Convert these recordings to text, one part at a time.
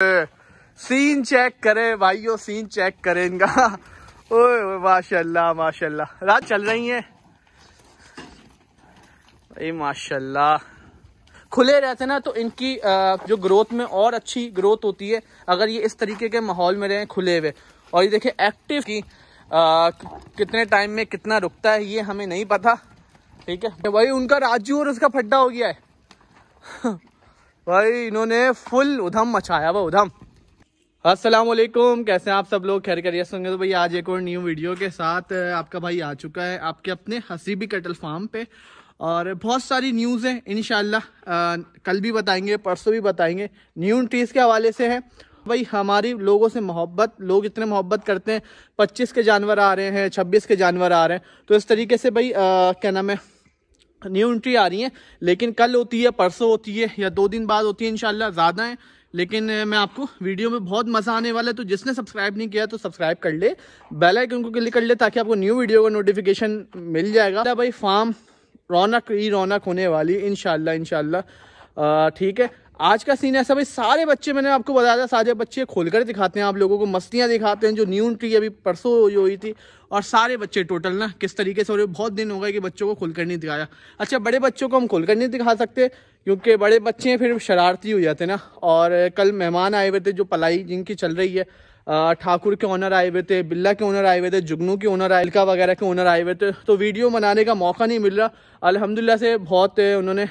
Scene check करे भाइयों scene check करे इनका ओए माशाल्लाह माशाल्लाह रात चल रही है भाई माशाल्लाह खुले रहते ना तो इनकी जो ग्रोथ में और अच्छी ग्रोथ होती है अगर ये इस तरीके के माहौल में रहें खुले हुए और ये देखे एक्टिव की आ, कितने टाइम में कितना रुकता है ये हमें नहीं पता ठीक है भाई उनका राजू और उसका फड्डा हो गया है भाई इन्होंने फुल उधम मचाया वो उधम असलम कैसे हैं आप सब लोग खैर करिए सुनेंगे तो भाई आज एक और न्यू वीडियो के साथ आपका भाई आ चुका है आपके अपने हसीबी कटल फार्म पे और बहुत सारी न्यूज़ हैं इन कल भी बताएंगे परसों भी बताएंगे न्यू ट्रीज़ के हवाले से है भाई हमारी लोगों से मोहब्बत लोग इतने मोहब्बत करते हैं पच्चीस के जानवर आ रहे हैं छब्बीस के जानवर आ रहे हैं तो इस तरीके से भाई क्या नाम है न्यू एंट्री आ रही है लेकिन कल होती है परसों होती है या दो दिन बाद होती है इनशाला ज़्यादा है लेकिन मैं आपको वीडियो में बहुत मज़ा आने वाला है तो जिसने सब्सक्राइब नहीं किया तो सब्सक्राइब कर ले बेल आइकन को क्लिक कर ले ताकि आपको न्यू वीडियो का नोटिफिकेशन मिल जाएगा भाई फार्म रौनक ही रौनक होने वाली इन इनशाला ठीक है आज का सीन ऐसा भाई सारे बच्चे मैंने आपको बताया था सारे बच्चे खोल कर दिखाते हैं आप लोगों को मस्तियाँ दिखाते हैं जो न्यू ट्री अभी परसों जो हुई थी और सारे बच्चे टोटल ना किस तरीके से और बहुत दिन हो गए कि बच्चों को कर नहीं दिखाया अच्छा बड़े बच्चों को हम कर नहीं दिखा सकते क्योंकि बड़े बच्चे फिर शरारती हो जाते ना और कल मेहमान आए हुए थे जो पलाई जिनकी चल रही है ठाकुर के ओनर आए हुए थे बिल्ला के ओनर आए हुए थे जुगनू के ओनर अलका वगैरह के ओनर आए हुए थे तो वीडियो बनाने का मौका नहीं मिल रहा अलहमदिल्ला से बहुत उन्होंने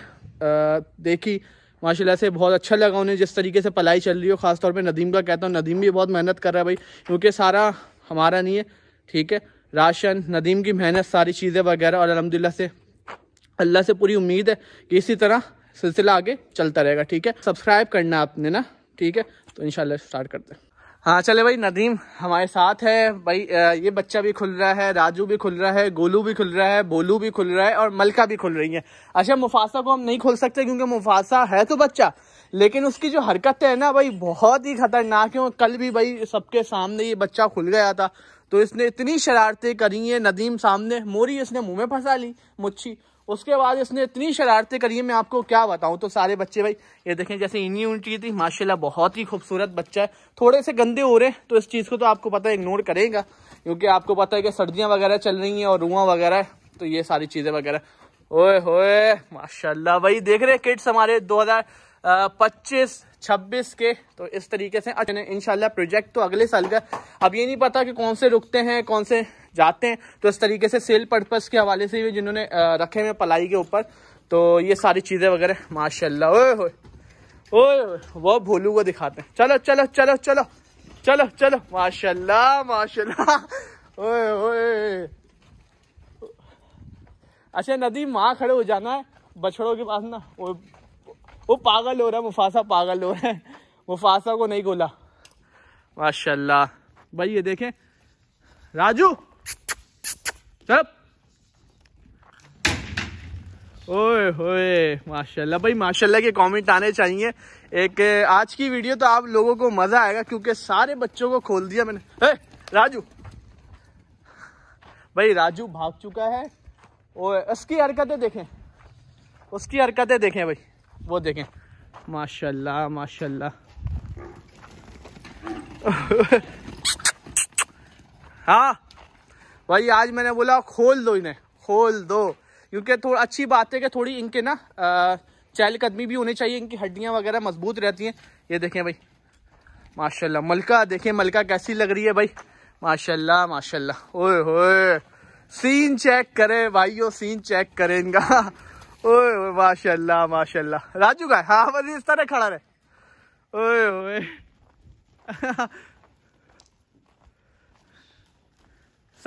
देखी माशाल्लाह से बहुत अच्छा लगा उन्हें जिस तरीके से पलाई चल रही हो ख़ासतौर पर नदीम का कहता हूँ नदीम भी बहुत मेहनत कर रहा है भाई क्योंकि सारा हमारा नहीं है ठीक है राशन नदीम की मेहनत सारी चीज़ें वगैरह और अलहमदिल्ला से अल्लाह से पूरी उम्मीद है कि इसी तरह सिलसिला आगे चलता रहेगा ठीक है सब्सक्राइब करना आपने ना ठीक है तो इन स्टार्ट करते हैं हाँ चले भाई नदीम हमारे साथ है भाई ये बच्चा भी खुल रहा है राजू भी खुल रहा है गोलू भी खुल रहा है बोलू भी खुल रहा है और मलका भी खुल रही है अच्छा मुफासा को हम नहीं खोल सकते क्योंकि मुफासा है तो बच्चा लेकिन उसकी जो हरकत है ना भाई बहुत ही खतरनाक है कल भी भाई सबके सामने ये बच्चा खुल गया था तो इसने इतनी शरारतें करी हैं नदीम सामने मोरी इसने मुंह में फंसा ली मुच्छी उसके बाद इसने इतनी शरारतें करी है मैं आपको क्या बताऊं तो सारे बच्चे भाई ये देखें जैसे इन्हीं ऊंची थी माशाल्लाह बहुत ही खूबसूरत बच्चा है थोड़े से गंदे हो रहे हैं तो इस चीज़ को तो आपको पता है इग्नोर करेगा क्योंकि आपको पता है कि सर्दियाँ वगैरह चल रही हैं और रुआ वगैरह तो ये सारी चीज़ें वगैरह ओए हो माशा भाई देख रहे किड्स हमारे दो पच्चीस छब्बीस के तो इस तरीके से अच्छा इनशाला प्रोजेक्ट तो अगले साल का अब ये नहीं पता कि कौन से रुकते हैं कौन से जाते हैं तो इस तरीके से सेल पर्पज के हवाले से भी जिन्होंने रखे हुए पलाई के ऊपर तो ये सारी चीज़ें वगैरह माशाला ओ हो वो भोलू को दिखाते हैं चलो चलो चलो चलो चलो चलो माशाला माशाला ओए ओए अच्छा नदी माँ खड़े हो जाना है बछड़ों के पास ना वो वो पागल हो रहा है मुफासा पागल हो रहा है मुफासा को नहीं गोला माशाला भाई ये देखें राजू चुप ओए होए माशाल्लाह भाई माशाल्लाह के कमेंट आने चाहिए एक आज की वीडियो तो आप लोगों को मजा आएगा क्योंकि सारे बच्चों को खोल दिया मैंने ए, राजू भाई राजू भाग चुका है और उसकी हरकतें देखें उसकी हरकतें देखें भाई वो देखें माशाल्लाह माशाल्लाह हाँ भाई आज मैंने बोला खोल दो इन्हें खोल दो क्योंकि थोड़ा अच्छी बात है कि थोड़ी इनके ना चहल कदमी भी होनी चाहिए इनकी हड्डियाँ वगैरह मजबूत रहती हैं ये देखें भाई माशाल्लाह मलका देखें मलका कैसी लग रही है भाई माशाल्लाह माशाल्लाह ओए होए सीन चेक करें भाई सीन चेक करें इनका ओए माशाल्लाह माशा राजू का हाँ बस इस तरह खड़ा रहे ओ ओए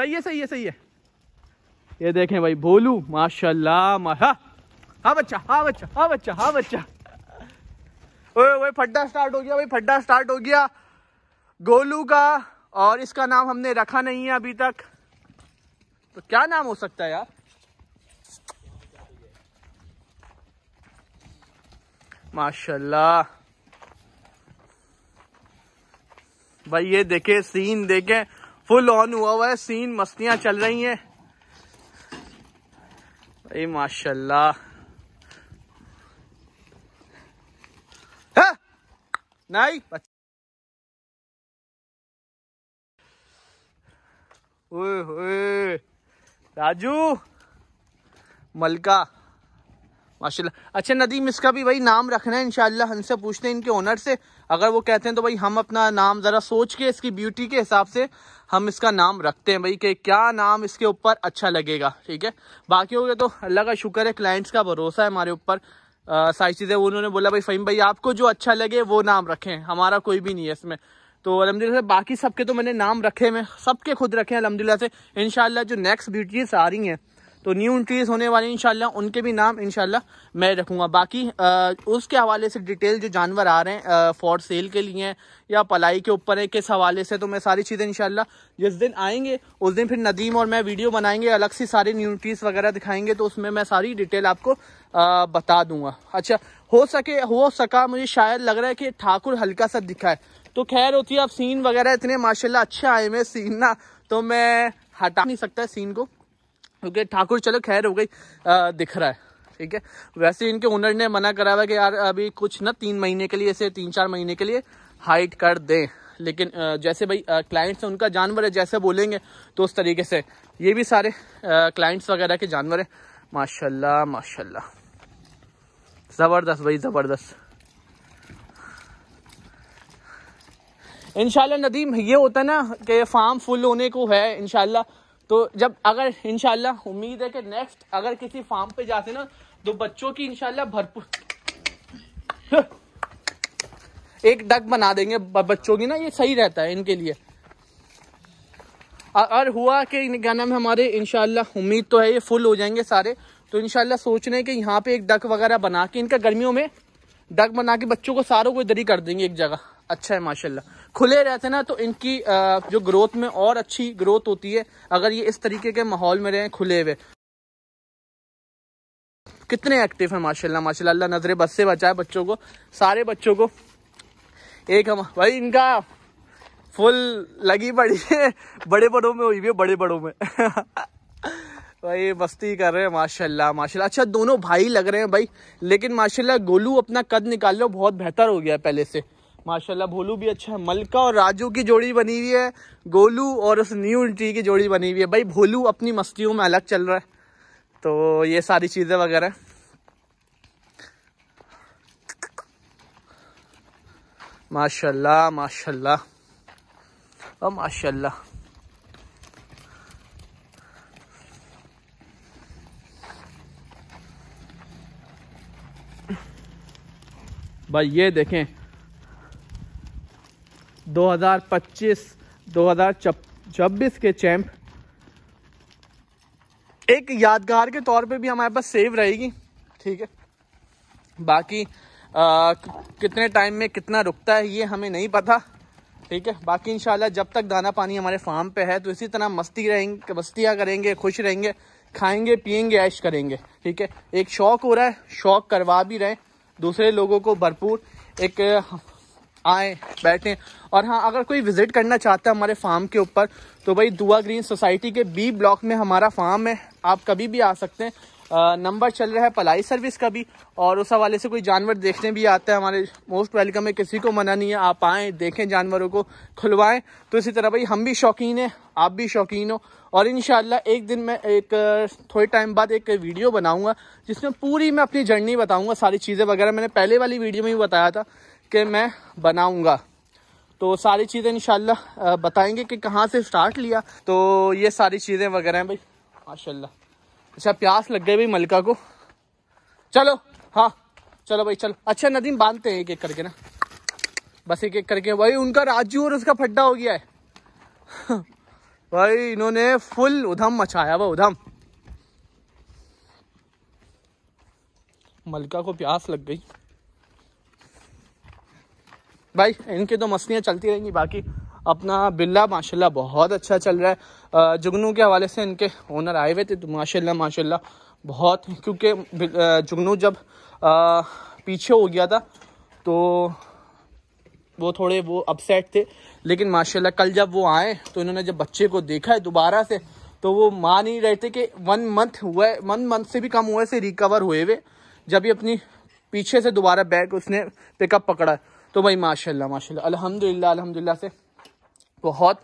सही है सही है सही है ये देखें भाई भोलू माशाल्लाह मा... हाँ हा बच्चा हाँ बच्चा हाँ बच्चा हाँ बच्चा ओए ओए फड्डा स्टार्ट हो गया भाई फड्डा स्टार्ट हो गया गोलू का और इसका नाम हमने रखा नहीं है अभी तक तो क्या नाम हो सकता है यार माशाल्लाह भाई ये देखे सीन देखे फुल ऑन हुआ हुआ है सीन मस्तियां चल रही हैं भाई माशाल्लाह हाँ! नहीं ओए ओए राजू मलका माशाल्लाह अच्छा नदीम इसका भी भाई नाम रखना है इनशाला हमसे पूछते हैं इनके ओनर से अगर वो कहते हैं तो भाई हम अपना नाम ज़रा सोच के इसकी ब्यूटी के हिसाब से हम इसका नाम रखते हैं भाई कि क्या नाम इसके ऊपर अच्छा लगेगा ठीक है बाकी हो गया तो अल्लाह का शुक्र है क्लाइंट्स का भरोसा है हमारे ऊपर सारी चीज़ें उन्होंने बोला भाई फ़हीम भाई आपको जो अच्छा लगे वो नाम रखें हमारा कोई भी नहीं है इसमें तो अलहमदिल्ला से बाकी सबके तो मैंने नाम रखे हुए सबके खुद रखे हैं अलहमदिल्ला से इन जो नेक्स्ट ब्यूटीज आ रही हैं तो न्यू इंट्रीज होने वाले इंशाल्लाह उनके भी नाम इंशाल्लाह मैं रखूँगा बाकी आ, उसके हवाले से डिटेल जो जानवर आ रहे हैं फॉर सेल के लिए हैं या पलाई के ऊपर है किस हवाले से तो मैं सारी चीज़ें इंशाल्लाह जिस दिन आएंगे उस दिन फिर नदीम और मैं वीडियो बनाएंगे अलग से सारी न्यू इंट्रीज वगैरह दिखाएंगे तो उसमें मैं सारी डिटेल आपको आ, बता दूंगा अच्छा हो सके हो सका मुझे शायद लग रहा है कि ठाकुर हल्का सा दिखा है तो खैर होती है अब सीन वगैरह इतने माशाल्लाह अच्छे आए हुए सीन ना तो मैं हटा नहीं सकता सीन को क्योंकि ठाकुर चलो खैर हो गई दिख रहा है ठीक है वैसे इनके ओनर ने मना करा हुआ कि यार अभी कुछ ना तीन महीने के लिए ऐसे तीन चार महीने के लिए हाइट कर दें लेकिन जैसे भाई क्लाइंट्स हैं उनका जानवर है जैसे बोलेंगे तो उस तरीके से ये भी सारे क्लाइंट्स वगैरह के जानवर हैं माशाल्लाह माशाल्लाह ज़बरदस्त भाई ज़बरदस्त इनशाला नदीम ये होता है ना कि फार्म फुल होने को है इनशाला तो जब अगर इनशाला उम्मीद है कि नेक्स्ट अगर किसी फार्म पे जाते ना तो बच्चों की इनशाला भरपूर एक डक बना देंगे बच्चों की ना ये सही रहता है इनके लिए और हुआ कि क्या नाम हमारे इनशाला उम्मीद तो है ये फुल हो जाएंगे सारे तो इनशाला सोच रहे हैं कि यहाँ पे एक डक वगैरह बना के इनका गर्मियों में डग बना के बच्चों को सारों को इधर ही कर देंगे एक जगह अच्छा है माशाल्लाह खुले रहते ना तो इनकी जो ग्रोथ में और अच्छी ग्रोथ होती है अगर ये इस तरीके के माहौल में रहें खुले हुए कितने एक्टिव हैं माशाल्लाह माशाल्लाह अल्लाह बस से बचाए बच्चों को सारे बच्चों को एक हम भाई इनका फुल लगी पड़ी है बड़े बड़ों में हुई भी है बड़े बड़ों में भाई मस्ती कर रहे हैं माशाल्लाह माशाल्लाह अच्छा दोनों भाई लग रहे हैं भाई लेकिन माशाल्लाह गोलू अपना कद निकाल लो बहुत बेहतर हो गया है पहले से माशाल्लाह भोलू भी अच्छा है मलका और राजू की जोड़ी बनी हुई है गोलू और उस न्यू एंट्री की जोड़ी बनी हुई है भाई भोलू अपनी मस्तियों में अलग चल रहा है तो ये सारी चीज़ें वगैरह माशाल्लाह माशाल्लाह और माशाल्लाह भाई ये देखें 2025 2026 के चैंप एक यादगार के तौर पे भी हमारे पास सेव रहेगी ठीक है बाकी आ, कितने टाइम में कितना रुकता है ये हमें नहीं पता ठीक है बाकी इंशाल्लाह जब तक दाना पानी हमारे फार्म पे है तो इसी तरह मस्ती रहेंगे मस्तियाँ करेंगे खुश रहेंगे खाएंगे पियेंगे ऐश करेंगे ठीक है एक शौक हो रहा है शौक करवा भी रहे दूसरे लोगों को भरपूर एक आए बैठें और हाँ अगर कोई विज़िट करना चाहता है हमारे फार्म के ऊपर तो भाई दुआ ग्रीन सोसाइटी के बी ब्लॉक में हमारा फार्म है आप कभी भी आ सकते हैं नंबर चल रहा है पलाई सर्विस का भी और उस हवाले से कोई जानवर देखने भी आता है हमारे मोस्ट वेलकम है किसी को मना नहीं है आप आएँ देखें जानवरों को खुलवाएं तो इसी तरह भाई हम भी शौकीन हैं आप भी शौकीन हो और इन एक दिन मैं एक थोड़े टाइम बाद एक वीडियो बनाऊंगा जिसमें पूरी मैं अपनी जर्नी बताऊँगा सारी चीज़ें वगैरह मैंने पहले वाली वीडियो में भी बताया था कि मैं बनाऊँगा तो सारी चीज़ें इन बताएंगे कि कहाँ से स्टार्ट लिया तो ये सारी चीज़ें वगैरह हैं भाई माशाल्लाह अच्छा प्यास लग गई भाई मलका को चलो हाँ चलो भाई चलो अच्छा नदीम बांधते हैं एक एक करके ना बस एक एक करके भाई उनका राजू और उसका फड्डा हो गया है भाई इन्होंने फुल उधम मचाया वह उधम मलका को प्यास लग गई भाई इनकी तो मस्तियां चलती रहेंगी बाकी अपना बिल्ला माशाल्लाह बहुत अच्छा चल रहा है जुगनू के हवाले से इनके ओनर आए हुए थे तो माशाल्लाह माशाल्लाह बहुत क्योंकि जुगनू जब पीछे हो गया था तो वो थोड़े वो अपसेट थे लेकिन माशाल्लाह कल जब वो आए तो इन्होंने जब बच्चे को देखा है दोबारा से तो वो मान ही रहे थे कि वन मंथ हुआ है वन मंथ से भी कम हुए से रिकवर हुए हुए जब ही अपनी पीछे से दोबारा बैग उसने पिकअप पकड़ा तो भाई माशाल्लाह माशाल्लाह अल्हम्दुलिल्लाह अल्हम्दुलिल्लाह से बहुत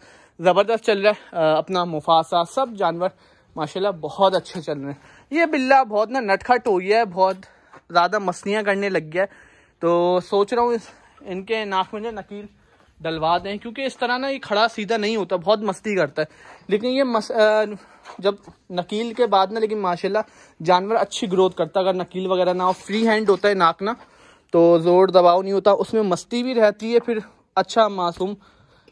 ज़बरदस्त चल रहा है अपना मुफासा सब जानवर माशाल्लाह बहुत अच्छे चल रहे हैं ये बिल्ला बहुत ना नटखट हो गया है बहुत ज़्यादा मस्तियाँ करने लग गया है तो सोच रहा हूँ इस इनके नाक में जो नकील डलवा दें क्योंकि इस तरह ना ये खड़ा सीधा नहीं होता बहुत मस्ती करता है लेकिन ये मस आ, जब नकील के बाद ना लेकिन माशाल्लाह जानवर अच्छी ग्रोथ करता है अगर नकील वगैरह ना हो फ्री हैंड होता है नाक ना तो ज़ोर दबाव नहीं होता उसमें मस्ती भी रहती है फिर अच्छा मासूम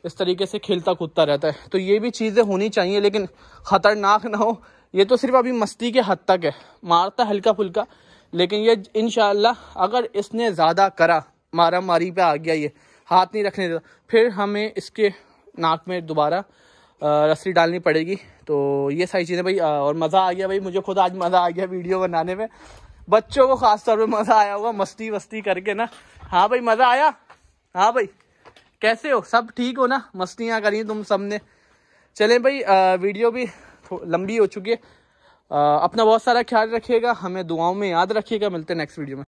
इस तरीके से खेलता कूदता रहता है तो ये भी चीज़ें होनी चाहिए लेकिन ख़तरनाक ना हो ये तो सिर्फ अभी मस्ती के हद तक है मारता हल्का फुल्का लेकिन ये इन अगर इसने ज़्यादा करा मारा मारी पे आ गया ये हाथ नहीं रखने देता फिर हमें इसके नाक में दोबारा रस्सी डालनी पड़ेगी तो ये सारी चीज़ें भाई और मज़ा आ गया भाई मुझे खुद आज मज़ा आ गया वीडियो बनाने में बच्चों को खासतौर पर मज़ा आया होगा मस्ती वस्ती करके ना हाँ भाई मज़ा आया हाँ भाई कैसे हो सब ठीक हो ना मस्तियाँ करी तुम सब ने चलें भाई वीडियो भी लंबी हो चुकी है अपना बहुत सारा ख्याल रखिएगा हमें दुआओं में याद रखिएगा मिलते हैं नेक्स्ट वीडियो में